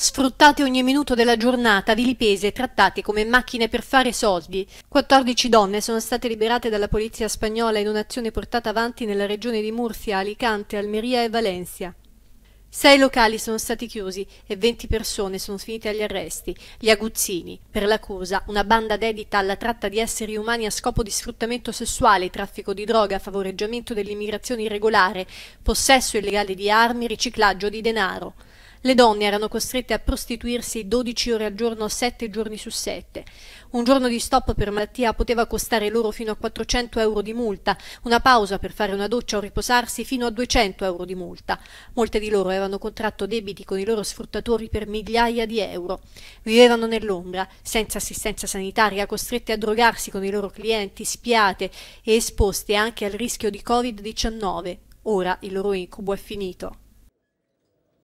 Sfruttate ogni minuto della giornata, vilipese e trattate come macchine per fare soldi. 14 donne sono state liberate dalla polizia spagnola in un'azione portata avanti nella regione di Murcia, Alicante, Almeria e Valencia. Sei locali sono stati chiusi e 20 persone sono finite agli arresti. Gli Aguzzini, per l'accusa, una banda dedita alla tratta di esseri umani a scopo di sfruttamento sessuale, traffico di droga, favoreggiamento dell'immigrazione irregolare, possesso illegale di armi, riciclaggio di denaro. Le donne erano costrette a prostituirsi 12 ore al giorno, 7 giorni su 7. Un giorno di stop per malattia poteva costare loro fino a 400 euro di multa, una pausa per fare una doccia o riposarsi fino a 200 euro di multa. Molte di loro avevano contratto debiti con i loro sfruttatori per migliaia di euro. Vivevano nell'ombra, senza assistenza sanitaria, costrette a drogarsi con i loro clienti, spiate e esposte anche al rischio di Covid-19. Ora il loro incubo è finito.